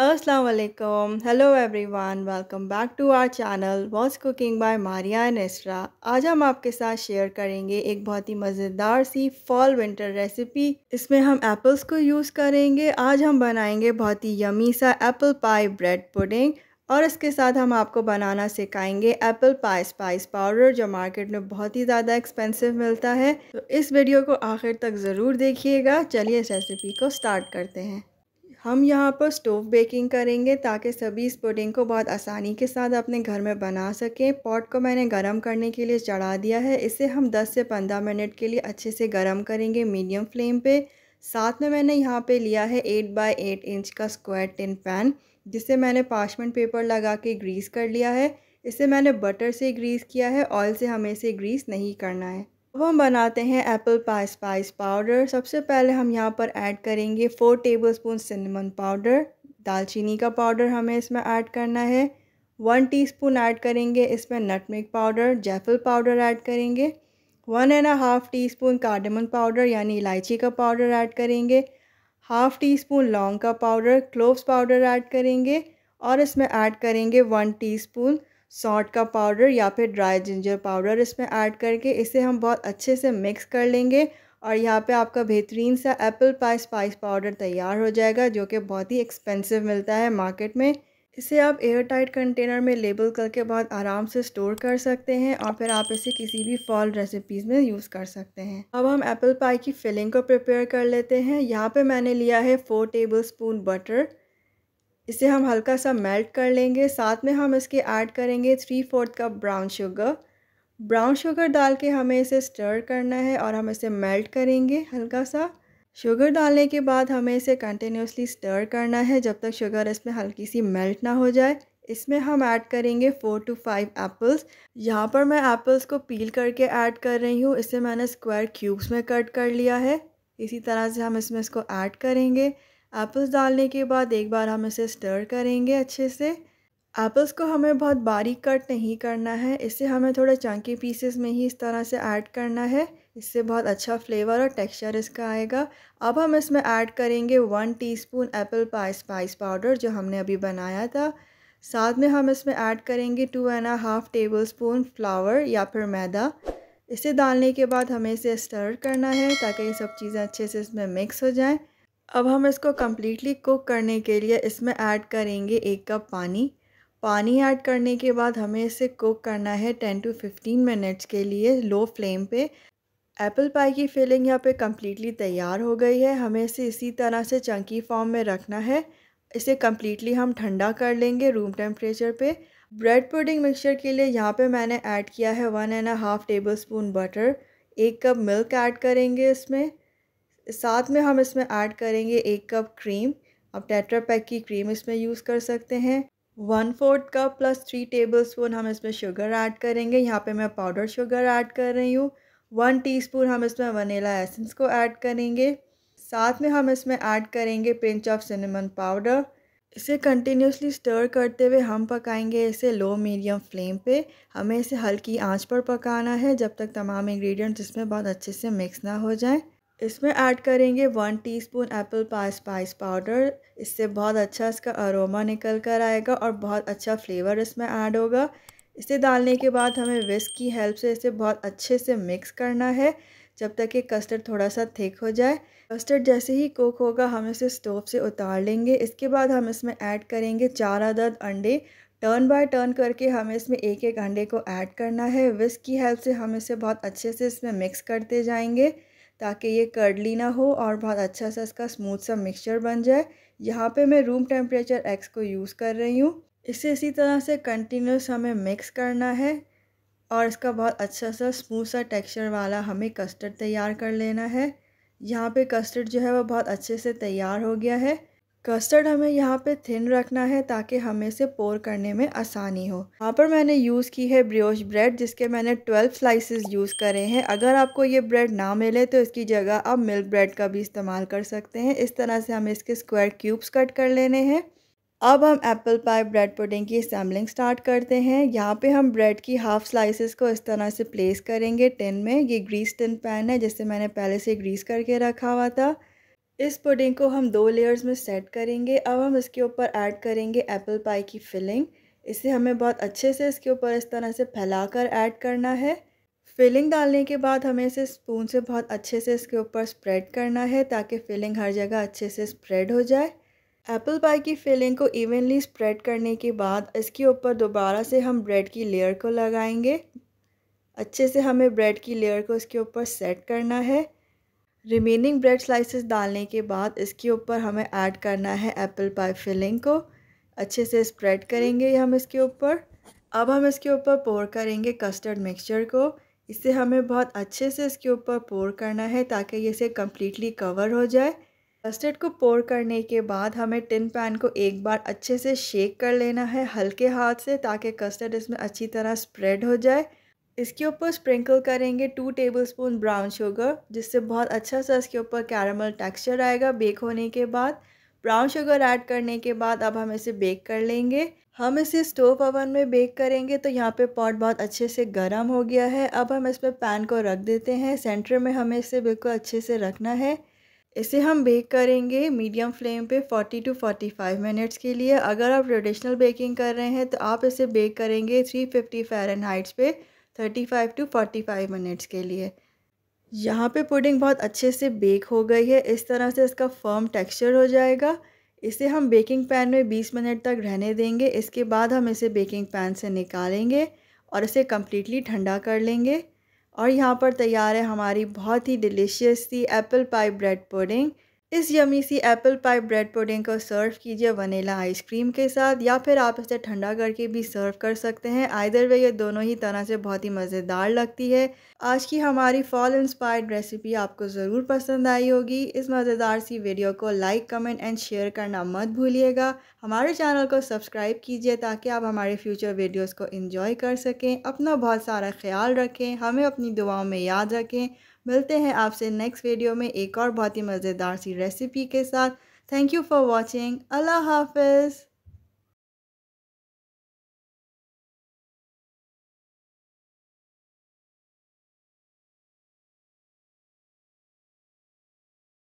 असलकम hello everyone welcome back to our channel was cooking by Maria and Astra आज हम आपके साथ शेयर करेंगे एक बहुत ही मज़ेदार सी फॉल विंटर रेसिपी इसमें हम एप्पल्स को यूज़ करेंगे आज हम बनाएंगे बहुत ही यमी सा एप्पल पाई ब्रेड पुडिंग और इसके साथ हम आपको बनाना सिखाएंगे एप्पल पाई स्पाइस पाउडर जो मार्केट में बहुत ही ज़्यादा एक्सपेंसिव मिलता है तो इस वीडियो को आखिर तक ज़रूर देखिएगा चलिए इस रेसिपी को स्टार्ट करते हैं हम यहाँ पर स्टोव बेकिंग करेंगे ताकि सभी इस पुडिंग को बहुत आसानी के साथ अपने घर में बना सकें पॉट को मैंने गर्म करने के लिए चढ़ा दिया है इसे हम 10 से 15 मिनट के लिए अच्छे से गर्म करेंगे मीडियम फ्लेम पे साथ में मैंने यहाँ पे लिया है 8 बाय 8 इंच का स्क्वायर टिन पैन जिसे मैंने पार्चमेंट पेपर लगा के ग्रीस कर लिया है इसे मैंने बटर से ग्रीस किया है ऑयल से हमें इसे ग्रीस नहीं करना है अब हम बनाते हैं एप्पल पाई स्पाइस पाउडर सबसे पहले हम यहाँ पर ऐड करेंगे फ़ोर टेबलस्पून सिनेमन पाउडर दालचीनी का पाउडर हमें इसमें ऐड करना है वन टीस्पून ऐड करेंगे इसमें मिल्क पाउडर जैफल पाउडर ऐड करेंगे one and half teaspoon cardamom powder यानी इलायची का पाउडर ऐड करेंगे हाफ़ टी स्पून लौंग का पाउडर क्लोव्स पाउडर ऐड करेंगे और इसमें ऐड करेंगे वन टी स्पून सॉल्ट का पाउडर या फिर ड्राई जिंजर पाउडर इसमें ऐड करके इसे हम बहुत अच्छे से मिक्स कर लेंगे और यहाँ पे आपका बेहतरीन सा एप्पल पाई स्पाइस पाउडर तैयार हो जाएगा जो कि बहुत ही एक्सपेंसिव मिलता है मार्केट में इसे आप एयर टाइट कंटेनर में लेबल करके बहुत आराम से स्टोर कर सकते हैं और फिर आप इसे किसी भी फॉल रेसिपीज़ में यूज़ कर सकते हैं अब हम एप्पल पाई की फिलिंग को प्रिपेयर कर लेते हैं यहाँ पे मैंने लिया है फोर टेबल स्पून बटर इसे हम हल्का सा मेल्ट कर लेंगे साथ में हम इसके ऐड करेंगे three fourth cup brown sugar brown sugar डाल के हमें इसे स्टर करना है और हम इसे मेल्ट करेंगे हल्का सा शुगर डालने के बाद हमें इसे कंटिन्यूसली स्टर करना है जब तक शुगर इसमें हल्की सी मेल्ट ना हो जाए इसमें हम ऐड करेंगे फ़ोर टू फाइव एप्पल्स यहाँ पर मैं एप्पल्स को पील करके ऐड कर रही हूँ इसे मैंने स्क्वायर क्यूब्स में कट कर लिया है इसी तरह से हम इसमें इसको ऐड करेंगे एप्पल्स डालने के बाद एक बार हम इसे स्टर करेंगे अच्छे से एप्पल्स को हमें बहुत बारीक कट नहीं करना है इसे हमें थोड़े चंकी पीसेस में ही इस तरह से ऐड करना है इससे बहुत अच्छा फ्लेवर और टेक्सचर इसका आएगा अब हम इसमें ऐड करेंगे one teaspoon apple pie spice powder जो हमने अभी बनाया था साथ में हम इसमें ऐड करेंगे two and half tablespoon flour या फिर मैदा इसे डालने के बाद हमें इसे स्टर करना है ताकि ये सब चीज़ें अच्छे से इसमें मिक्स हो जाएँ अब हम इसको कम्प्लीटली कुक करने के लिए इसमें ऐड करेंगे एक कप पानी पानी ऐड करने के बाद हमें इसे कुक करना है टेन टू फिफ्टीन मिनट्स के लिए लो फ्लेम पे एप्पल पाई की फिलिंग यहाँ पे कम्प्लीटली तैयार हो गई है हमें इसे इसी तरह से चंकी फॉर्म में रखना है इसे कम्प्लीटली हम ठंडा कर लेंगे रूम टेम्परेचर पे ब्रेड पुडिंग मिक्सचर के लिए यहाँ पे मैंने ऐड किया है one and half tablespoon butter एक कप मिल्क ऐड करेंगे इसमें साथ में हम इसमें ऐड करेंगे एक कप क्रीम आप टेट्रा पैक की क्रीम इसमें यूज़ कर सकते हैं one fourth cup plus three tablespoon हम इसमें शुगर ऐड करेंगे यहाँ पे मैं पाउडर शुगर ऐड कर रही हूँ वन टीस्पून हम इसमें वनीला एसेंस को ऐड करेंगे साथ में हम इसमें ऐड करेंगे पिंच ऑफ सिनेमन पाउडर इसे कंटिन्यूसली स्टर करते हुए हम पकाएंगे इसे लो मीडियम फ्लेम पे हमें इसे हल्की आंच पर पकाना है जब तक तमाम इंग्रेडिएंट्स इसमें बहुत अच्छे से मिक्स ना हो जाएं इसमें ऐड करेंगे one teaspoon apple pie spice powder इससे बहुत अच्छा इसका अरोमा निकल कर आएगा और बहुत अच्छा फ्लेवर इसमें ऐड होगा इसे डालने के बाद हमें विस्क की हेल्प से इसे बहुत अच्छे से मिक्स करना है जब तक ये कस्टर्ड थोड़ा सा थिक हो जाए कस्टर्ड जैसे ही कुक होगा हम इसे स्टोव से उतार लेंगे इसके बाद हम इसमें ऐड करेंगे चार अदद अंडे टर्न बाय टर्न करके हमें इसमें एक एक अंडे को ऐड करना है विस्क की हेल्प से हम इसे बहुत अच्छे से इसमें मिक्स करते जाएंगे ताकि ये कर्डली ना हो और बहुत अच्छा सा इसका स्मूथ सा मिक्सचर बन जाए यहाँ पे मैं रूम टेम्परेचर एक्स को यूज़ कर रही हूँ इसे इसी तरह से कंटिन्यूस हमें मिक्स करना है और इसका बहुत अच्छा सा स्मूथ सा टेक्सचर वाला हमें कस्टर्ड तैयार कर लेना है यहाँ पे कस्टर्ड जो है वो बहुत अच्छे से तैयार हो गया है कस्टर्ड हमें यहाँ पे थिन रखना है ताकि हमें इसे पोर करने में आसानी हो यहाँ पर मैंने यूज़ की है ब्रियोश ब्रेड जिसके मैंने 12 स्लाइसेस यूज़ करे हैं अगर आपको ये ब्रेड ना मिले तो इसकी जगह आप मिल्क ब्रेड का भी इस्तेमाल कर सकते हैं इस तरह से हमें इसके स्क्वायर क्यूब्स कट कर लेने हैं अब हम एप्पल पाई ब्रेड पुडिंग की असेंबलिंग स्टार्ट करते हैं यहाँ पे हम ब्रेड की हाफ स्लाइसेस को इस तरह से प्लेस करेंगे टिन में ये ग्रीस टिन पैन है जिससे मैंने पहले से ग्रीस करके रखा हुआ था इस पुडिंग को हम दो लेयर्स में सेट करेंगे अब हम इसके ऊपर ऐड करेंगे एप्पल पाई की फिलिंग इसे हमें बहुत अच्छे से इसके ऊपर इस तरह से फैलाकर ऐड करना है फिलिंग डालने के बाद हमें इसे स्पून से बहुत अच्छे से इसके ऊपर स्प्रेड करना है ताकि फिलिंग हर जगह अच्छे से स्प्रेड हो जाए एप्पल पाई की फिलिंग को इवनली स्प्रेड करने के बाद इसके ऊपर दोबारा से हम ब्रेड की लेयर को लगाएंगे अच्छे से हमें ब्रेड की लेयर को इसके ऊपर सेट करना है रिमेनिंग ब्रेड स्लाइसेस डालने के बाद इसके ऊपर हमें ऐड करना है एप्पल पाई फिलिंग को अच्छे से स्प्रेड करेंगे हम इसके ऊपर अब हम इसके ऊपर पोर करेंगे कस्टर्ड मिक्सचर को इसे हमें बहुत अच्छे से इसके ऊपर पोर करना है ताकि ये इसे कम्प्लीटली कवर हो जाए कस्टर्ड को पोर करने के बाद हमें टिन पैन को एक बार अच्छे से शेक कर लेना है हल्के हाथ से ताकि कस्टर्ड इसमें अच्छी तरह स्प्रेड हो जाए इसके ऊपर स्प्रिंकल करेंगे टू टेबलस्पून ब्राउन शुगर जिससे बहुत अच्छा सा इसके ऊपर कैरामल टेक्सचर आएगा बेक होने के बाद ब्राउन शुगर ऐड करने के बाद अब हम इसे बेक कर लेंगे हम इसे स्टोव ओवन में बेक करेंगे तो यहाँ पे पॉट बहुत अच्छे से गर्म हो गया है अब हम इसमें पैन को रख देते हैं सेंटर में हमें इसे बिल्कुल अच्छे से रखना है इसे हम बेक करेंगे मीडियम फ्लेम पे 40 टू 45 मिनट्स के लिए अगर आप ट्रेडिशनल बेकिंग कर रहे हैं तो आप इसे बेक करेंगे 350 फिफ्टी हाइट्स पर thirty five to forty five minutes के लिए यहाँ पे पुडिंग बहुत अच्छे से बेक हो गई है इस तरह से इसका फर्म टेक्सचर हो जाएगा इसे हम बेकिंग पैन में बीस मिनट तक रहने देंगे इसके बाद हम इसे बेकिंग पैन से निकालेंगे और इसे कम्प्लीटली ठंडा कर लेंगे और यहाँ पर तैयार है हमारी बहुत ही डिलीशियस सी एप्पल पाई ब्रेड पुडिंग इस यमी सी एप्पल पाई ब्रेड पुडिंग को सर्व कीजिए वनीला आइसक्रीम के साथ या फिर आप इसे ठंडा करके भी सर्व कर सकते हैं आइदर वे ये दोनों ही तरह से बहुत ही मज़ेदार लगती है आज की हमारी फॉल इंस्पायर्ड रेसिपी आपको ज़रूर पसंद आई होगी इस मज़ेदार सी वीडियो को लाइक कमेंट एंड शेयर करना मत भूलिएगा हमारे चैनल को सब्सक्राइब कीजिए ताकि आप हमारे फ्यूचर वीडियोज़ को इन्जॉय कर सकें अपना बहुत सारा ख्याल रखें हमें अपनी दुआओं में याद रखें मिलते हैं आपसे नेक्स्ट वीडियो में एक और बहुत ही मज़ेदार सी रेसिपी के साथ थैंक यू फॉर वॉचिंग अल्लाह हाफिज़